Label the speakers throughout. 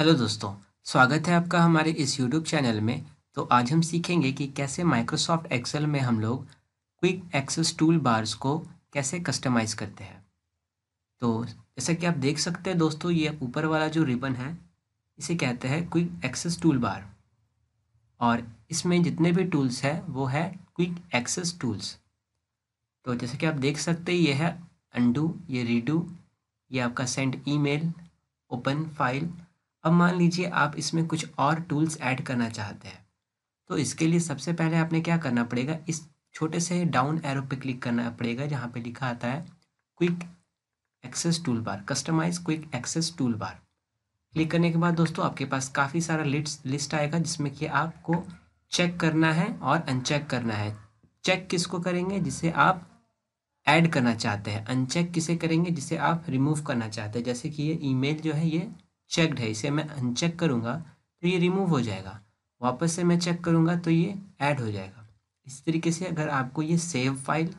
Speaker 1: hello दोस्तों स्वागत है आपका हमारे इस यूट्यूब चैनल में तो आज हम सीखेंगे कि कैसे माइक्रोसॉफ्ट एक्सेल में हम लोग क्विक एक्सेस टूल बार्स को कैसे कस्टमाइज़ करते हैं तो जैसा कि आप देख सकते हैं दोस्तों ये ऊपर वाला जो रिबन है इसे कहते हैं क्विक एक्सेस टूल बार और इसमें जितने भी टूल्स हैं वो है क्विक एक्सेस टूल्स तो जैसे कि आप देख सकते हैं ये है अंडू ये रीडू ये आपका सेंड ईमेल ओपन फाइल अब मान लीजिए आप इसमें कुछ और टूल्स ऐड करना चाहते हैं तो इसके लिए सबसे पहले आपने क्या करना पड़ेगा इस छोटे से डाउन एरो पे क्लिक करना पड़ेगा जहाँ पे लिखा आता है quick access tool bar customise quick access tool bar click करने के बाद दोस्तों आपके पास काफ़ी सारा लिस्ट लिस्ट आएगा जिसमें कि आपको चेक करना है और अनचेक करना है चेक किसको करेंगे जिसे आप ऐड करना चाहते हैं अनचेक किसे करेंगे जिसे आप रिमूव करना चाहते हैं जैसे कि ये ईमेल जो है ये चेकड है इसे मैं अनचेक करूँगा तो ये रिमूव हो जाएगा वापस से मैं चेक करूँगा तो ये ऐड हो जाएगा इस तरीके से अगर आपको ये सेव फाइल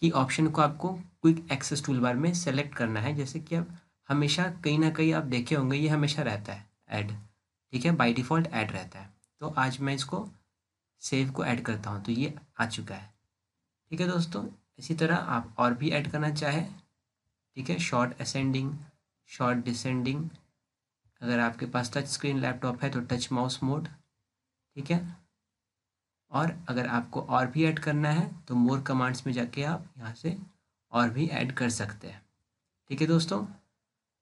Speaker 1: की ऑप्शन को आपको क्विक एक्सेस टूल बार में सेलेक्ट करना है जैसे कि आप हमेशा कहीं ना कहीं आप देखे होंगे ये हमेशा रहता है ऐड ठीक है बाय डिफ़ॉल्ट ऐड रहता है तो आज मैं इसको सेव को ऐड करता हूँ तो ये आ चुका है ठीक है दोस्तों इसी तरह आप और भी ऐड करना चाहें ठीक है शॉर्ट असेंडिंग शॉर्ट डिसेंडिंग अगर आपके पास टच स्क्रीन लैपटॉप है तो टच माउस मोड ठीक है और अगर आपको और भी ऐड करना है तो मोर कमांड्स में जाके आप यहाँ से और भी ऐड कर सकते हैं ठीक है दोस्तों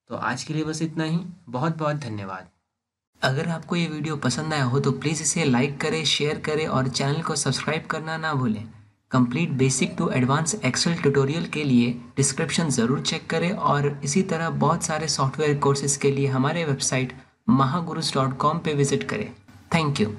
Speaker 1: तो आज के लिए बस इतना ही बहुत बहुत धन्यवाद अगर आपको ये वीडियो पसंद आया हो तो प्लीज़ इसे लाइक करें शेयर करें और चैनल को सब्सक्राइब करना ना भूलें complete basic to advance excel tutorial के लिए डिस्क्रिप्शन ज़रूर चेक करें और इसी तरह बहुत सारे सॉफ्टवेयर कोर्सेज के लिए हमारे वेबसाइट महागुरुज डॉट कॉम पर विज़िट करें थैंक यू